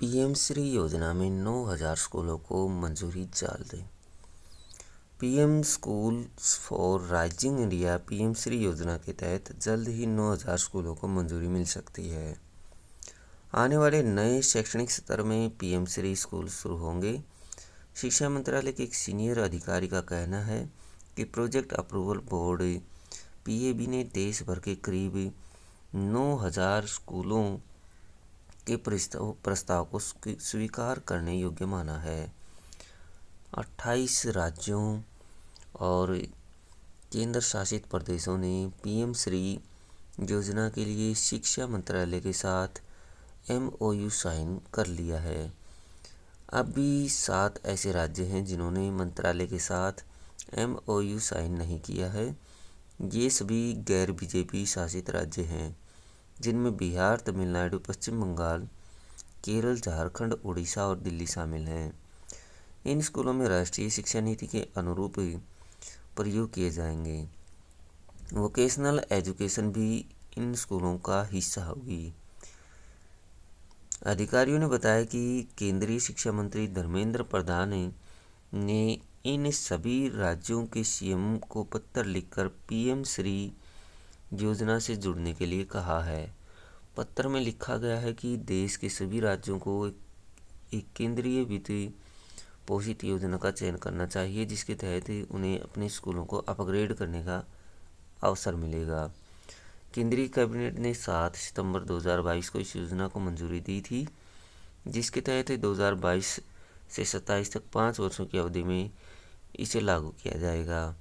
PM Shri योजना में नौ हज़ार स्कूलों को मंजूरी चाल दी PM school for rising India PM Shri योजना के तहत जल्द ही नौ हज़ार स्कूलों को मंजूरी मिल सकती है आने वाले नए शैक्षणिक सत्र में पीएम श्री स्कूल शुरू होंगे शिक्षा मंत्रालय के एक सीनियर अधिकारी का कहना है कि प्रोजेक्ट अप्रूवल बोर्ड पीएबी ने देश भर के करीब नौ हज़ार स्कूलों के प्रस्ताव प्रस्ताव को स्वीकार करने योग्य माना है 28 राज्यों और केंद्र शासित प्रदेशों ने पीएम श्री योजना के लिए शिक्षा मंत्रालय के साथ एमओयू साइन कर लिया है अब भी सात ऐसे राज्य हैं जिन्होंने मंत्रालय के साथ एमओयू साइन नहीं किया है ये सभी गैर बीजेपी शासित राज्य हैं जिनमें बिहार तमिलनाडु पश्चिम बंगाल केरल झारखंड उड़ीसा और दिल्ली शामिल हैं इन स्कूलों में राष्ट्रीय शिक्षा नीति के अनुरूप ही प्रयोग किए जाएंगे वोकेशनल एजुकेशन भी इन स्कूलों का हिस्सा होगी अधिकारियों ने बताया कि केंद्रीय शिक्षा मंत्री धर्मेंद्र प्रधान ने इन सभी राज्यों के सीएम को पत्र लिखकर पीएम श्री योजना से जुड़ने के लिए कहा है पत्र में लिखा गया है कि देश के सभी राज्यों को एक केंद्रीय वित्तीय पोषित योजना का चयन करना चाहिए जिसके तहत उन्हें अपने स्कूलों को अपग्रेड करने का अवसर मिलेगा केंद्रीय कैबिनेट ने 7 सितंबर 2022 को इस योजना को मंजूरी दी थी जिसके तहत 2022 से 27 तक पाँच वर्षों की अवधि में इसे लागू किया जाएगा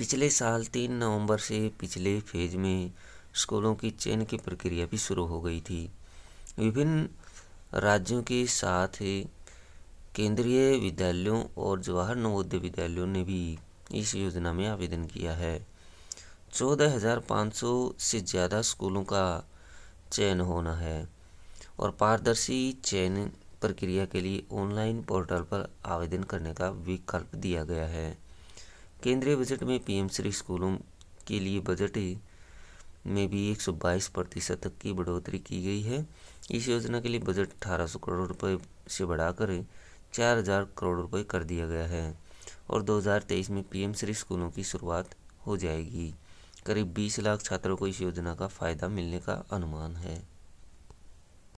पिछले साल तीन नवंबर से पिछले फेज में स्कूलों की चयन की प्रक्रिया भी शुरू हो गई थी विभिन्न राज्यों के साथ केंद्रीय विद्यालयों और जवाहर नवोदय विद्यालयों ने भी इस योजना में आवेदन किया है चौदह हज़ार पाँच सौ से ज़्यादा स्कूलों का चयन होना है और पारदर्शी चयन प्रक्रिया के लिए ऑनलाइन पोर्टल पर आवेदन करने का विकल्प दिया गया है केंद्रीय बजट में एम श्री स्कूलों के लिए बजट में भी 122 प्रतिशत तक की बढ़ोतरी की गई है इस योजना के लिए बजट 1800 करोड़ रुपए से बढ़ाकर 4000 करोड़ रुपए कर दिया गया है और 2023 में एम श्री स्कूलों की शुरुआत हो जाएगी करीब 20 लाख छात्रों को इस योजना का फ़ायदा मिलने का अनुमान है